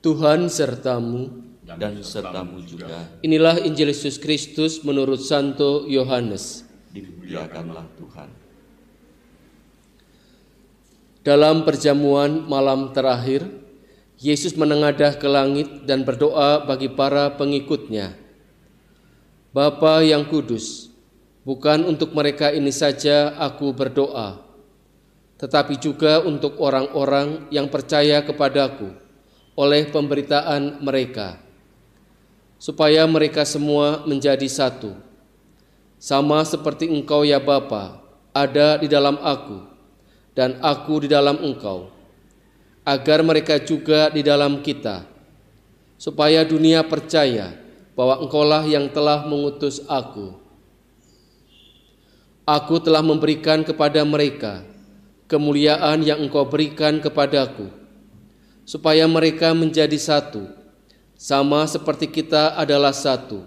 Tuhan sertamu dan sertamu juga. Inilah Injil Yesus Kristus menurut Santo Yohanes. Dimuliakanlah Tuhan. Dalam perjamuan malam terakhir, Yesus menengadah ke langit dan berdoa bagi para pengikutnya. Bapa yang kudus, bukan untuk mereka ini saja aku berdoa, tetapi juga untuk orang-orang yang percaya kepadaku oleh pemberitaan mereka, supaya mereka semua menjadi satu, sama seperti Engkau, ya Bapa, ada di dalam Aku, dan Aku di dalam Engkau, agar mereka juga di dalam kita, supaya dunia percaya bahwa Engkaulah yang telah mengutus Aku. Aku telah memberikan kepada mereka kemuliaan yang Engkau berikan kepadaku supaya mereka menjadi satu, sama seperti kita adalah satu.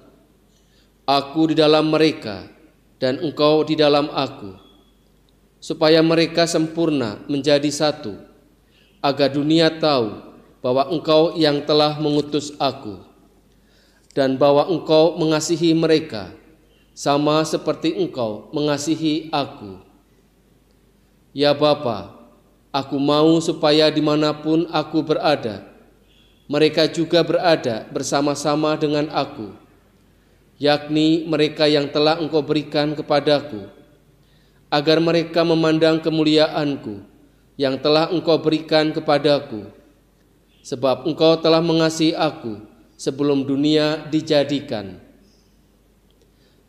Aku di dalam mereka, dan engkau di dalam aku, supaya mereka sempurna menjadi satu, agar dunia tahu bahwa engkau yang telah mengutus aku, dan bahwa engkau mengasihi mereka, sama seperti engkau mengasihi aku. Ya Bapa, Aku mau supaya dimanapun aku berada, mereka juga berada bersama-sama dengan aku, yakni mereka yang telah engkau berikan kepadaku, agar mereka memandang kemuliaanku yang telah engkau berikan kepadaku, sebab engkau telah mengasihi aku sebelum dunia dijadikan.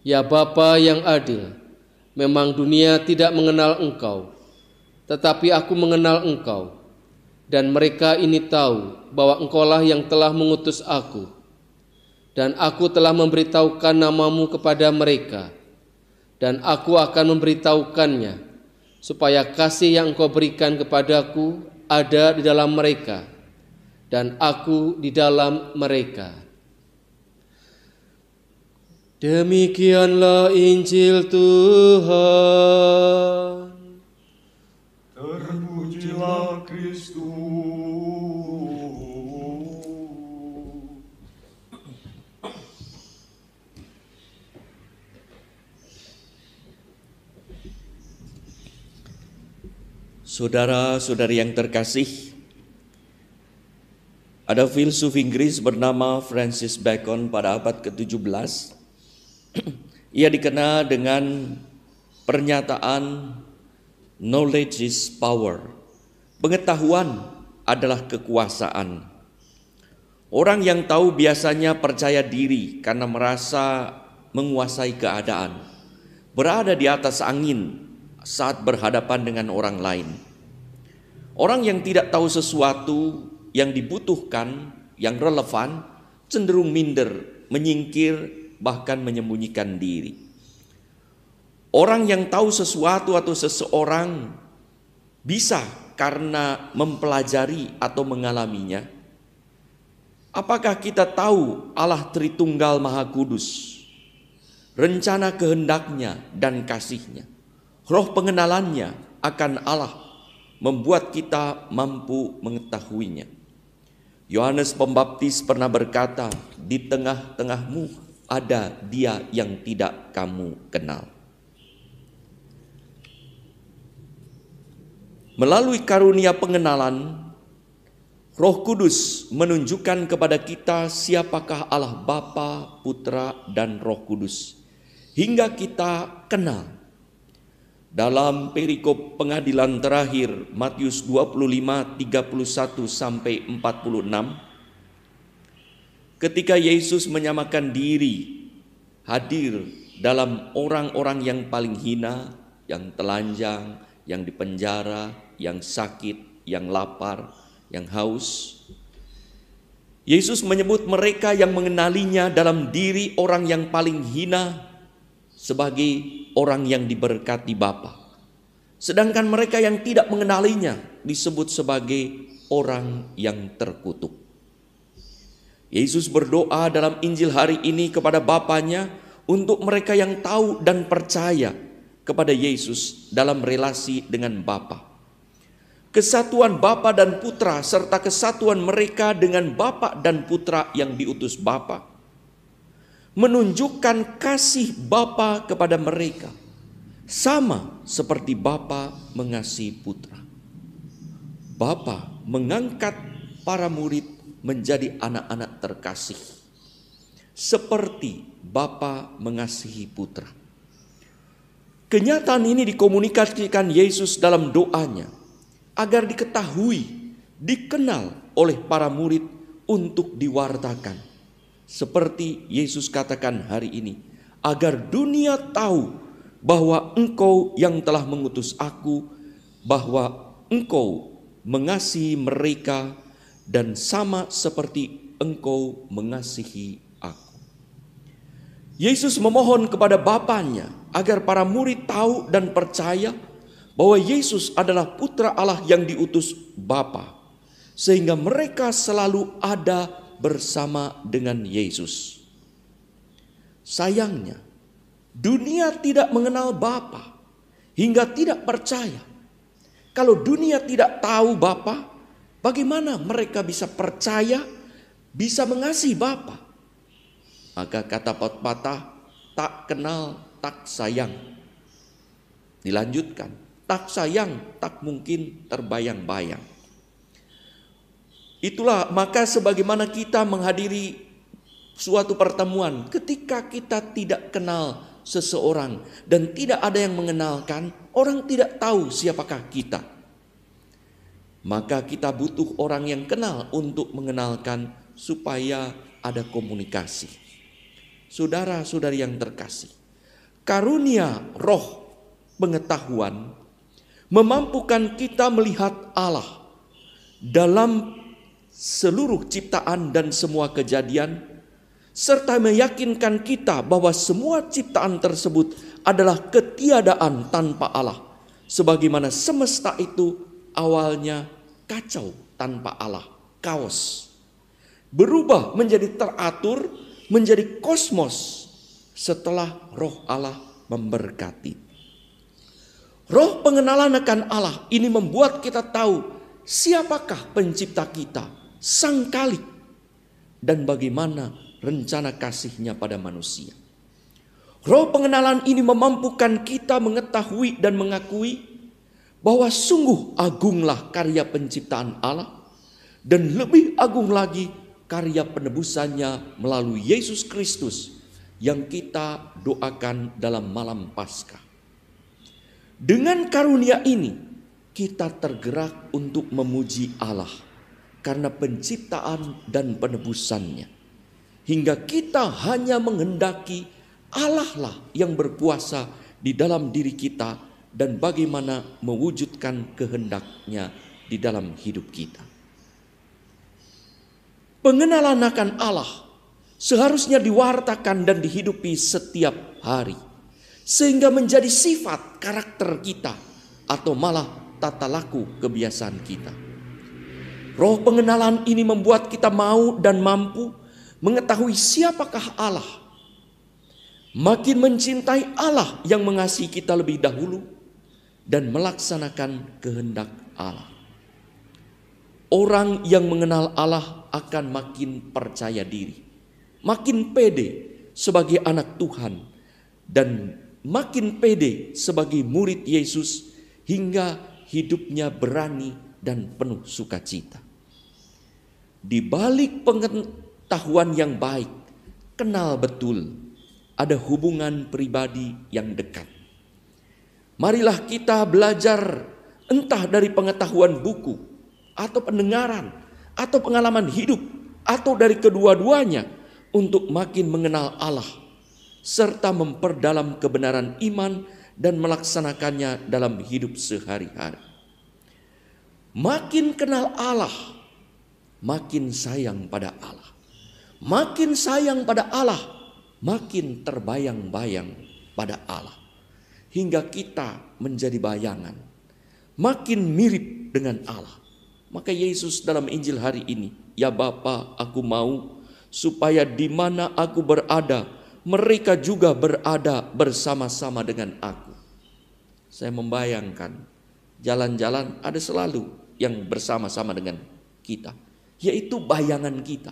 Ya Bapa yang adil, memang dunia tidak mengenal engkau, tetapi aku mengenal engkau, dan mereka ini tahu bahwa engkaulah yang telah mengutus aku, dan aku telah memberitahukan namamu kepada mereka, dan aku akan memberitahukannya, supaya kasih yang engkau berikan kepadaku ada di dalam mereka, dan aku di dalam mereka. Demikianlah Injil Tuhan. Saudara-saudari yang terkasih, ada filsuf Inggris bernama Francis Bacon pada abad ke-17. Ia dikenal dengan pernyataan knowledge is power. Pengetahuan adalah kekuasaan. Orang yang tahu biasanya percaya diri karena merasa menguasai keadaan, berada di atas angin, saat berhadapan dengan orang lain. Orang yang tidak tahu sesuatu yang dibutuhkan, yang relevan, cenderung minder, menyingkir, bahkan menyembunyikan diri. Orang yang tahu sesuatu atau seseorang bisa karena mempelajari atau mengalaminya. Apakah kita tahu Allah Tritunggal Maha Kudus, rencana kehendaknya dan kasihnya? Roh pengenalannya akan Allah membuat kita mampu mengetahuinya. Yohanes Pembaptis pernah berkata, "Di tengah-tengahmu ada Dia yang tidak kamu kenal." Melalui karunia pengenalan, Roh Kudus menunjukkan kepada kita siapakah Allah Bapa, Putra, dan Roh Kudus, hingga kita kenal dalam perikop pengadilan terakhir Matius 25 31 sampai 46 ketika Yesus menyamakan diri hadir dalam orang-orang yang paling hina, yang telanjang, yang dipenjara, yang sakit, yang lapar, yang haus. Yesus menyebut mereka yang mengenalinya dalam diri orang yang paling hina sebagai orang yang diberkati Bapa. Sedangkan mereka yang tidak mengenalinya disebut sebagai orang yang terkutuk. Yesus berdoa dalam Injil hari ini kepada Bapaknya untuk mereka yang tahu dan percaya kepada Yesus dalam relasi dengan Bapa. Kesatuan Bapa dan Putra serta kesatuan mereka dengan Bapa dan Putra yang diutus Bapak menunjukkan kasih Bapa kepada mereka sama seperti Bapa mengasihi putra. Bapa mengangkat para murid menjadi anak-anak terkasih seperti Bapa mengasihi putra. Kenyataan ini dikomunikasikan Yesus dalam doanya agar diketahui, dikenal oleh para murid untuk diwartakan seperti Yesus katakan hari ini, agar dunia tahu bahwa engkau yang telah mengutus aku, bahwa engkau mengasihi mereka dan sama seperti engkau mengasihi aku. Yesus memohon kepada Bapaknya agar para murid tahu dan percaya bahwa Yesus adalah putra Allah yang diutus Bapa sehingga mereka selalu ada bersama dengan Yesus. Sayangnya, dunia tidak mengenal Bapa hingga tidak percaya. Kalau dunia tidak tahu Bapa, bagaimana mereka bisa percaya, bisa mengasihi Bapa? Maka kata patah tak kenal tak sayang. Dilanjutkan, tak sayang tak mungkin terbayang-bayang. Itulah maka sebagaimana kita menghadiri suatu pertemuan ketika kita tidak kenal seseorang dan tidak ada yang mengenalkan, orang tidak tahu siapakah kita. Maka kita butuh orang yang kenal untuk mengenalkan supaya ada komunikasi. Saudara-saudari yang terkasih, karunia roh pengetahuan memampukan kita melihat Allah dalam seluruh ciptaan dan semua kejadian, serta meyakinkan kita bahwa semua ciptaan tersebut adalah ketiadaan tanpa Allah, sebagaimana semesta itu awalnya kacau tanpa Allah, kaos. Berubah menjadi teratur, menjadi kosmos setelah roh Allah memberkati. Roh pengenalan akan Allah ini membuat kita tahu siapakah pencipta kita sang kalik dan bagaimana rencana kasihnya pada manusia. Roh pengenalan ini memampukan kita mengetahui dan mengakui bahwa sungguh agunglah karya penciptaan Allah dan lebih agung lagi karya penebusannya melalui Yesus Kristus yang kita doakan dalam malam Paskah. Dengan karunia ini kita tergerak untuk memuji Allah karena penciptaan dan penebusannya. Hingga kita hanya menghendaki Allah lah yang berkuasa di dalam diri kita dan bagaimana mewujudkan kehendaknya di dalam hidup kita. Pengenalan akan Allah seharusnya diwartakan dan dihidupi setiap hari. Sehingga menjadi sifat karakter kita atau malah tata laku kebiasaan kita. Roh pengenalan ini membuat kita mau dan mampu mengetahui siapakah Allah. Makin mencintai Allah yang mengasihi kita lebih dahulu dan melaksanakan kehendak Allah. Orang yang mengenal Allah akan makin percaya diri, makin pede sebagai anak Tuhan, dan makin pede sebagai murid Yesus hingga hidupnya berani dan penuh sukacita di balik pengetahuan yang baik, kenal betul ada hubungan pribadi yang dekat. Marilah kita belajar entah dari pengetahuan buku atau pendengaran atau pengalaman hidup atau dari kedua-duanya untuk makin mengenal Allah serta memperdalam kebenaran iman dan melaksanakannya dalam hidup sehari-hari. Makin kenal Allah, makin sayang pada Allah. Makin sayang pada Allah, makin terbayang-bayang pada Allah. Hingga kita menjadi bayangan, makin mirip dengan Allah. Maka Yesus dalam Injil hari ini, ya Bapa, aku mau supaya di mana aku berada, mereka juga berada bersama-sama dengan aku. Saya membayangkan jalan-jalan ada selalu yang bersama-sama dengan kita yaitu bayangan kita.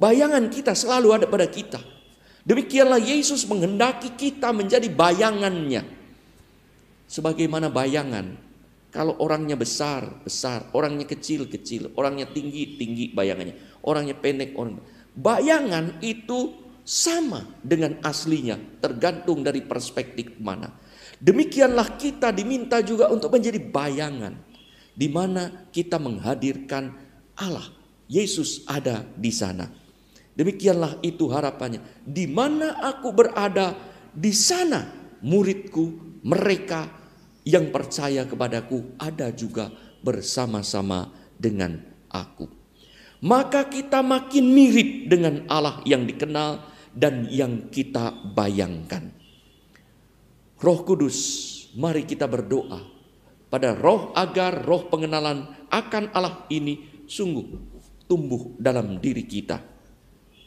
Bayangan kita selalu ada pada kita. Demikianlah Yesus menghendaki kita menjadi bayangannya. Sebagaimana bayangan, kalau orangnya besar, besar, orangnya kecil, kecil, orangnya tinggi, tinggi bayangannya, orangnya pendek, orang bayangan itu sama dengan aslinya, tergantung dari perspektif mana. Demikianlah kita diminta juga untuk menjadi bayangan di mana kita menghadirkan Allah Yesus ada di sana. Demikianlah itu harapannya. Di mana aku berada, di sana muridku, mereka yang percaya kepadaku ada juga bersama-sama dengan aku. Maka kita makin mirip dengan Allah yang dikenal dan yang kita bayangkan. Roh Kudus, mari kita berdoa pada roh agar roh pengenalan akan Allah ini sungguh tumbuh dalam diri kita.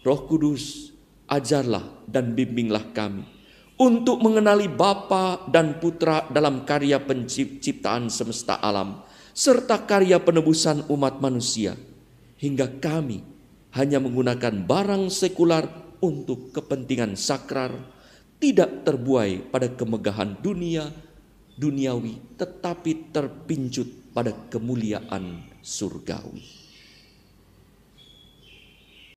Roh Kudus, ajarlah dan bimbinglah kami untuk mengenali Bapa dan Putra dalam karya penciptaan semesta alam serta karya penebusan umat manusia hingga kami hanya menggunakan barang sekular untuk kepentingan sakral tidak terbuai pada kemegahan dunia duniawi tetapi terpincut pada kemuliaan surgawi.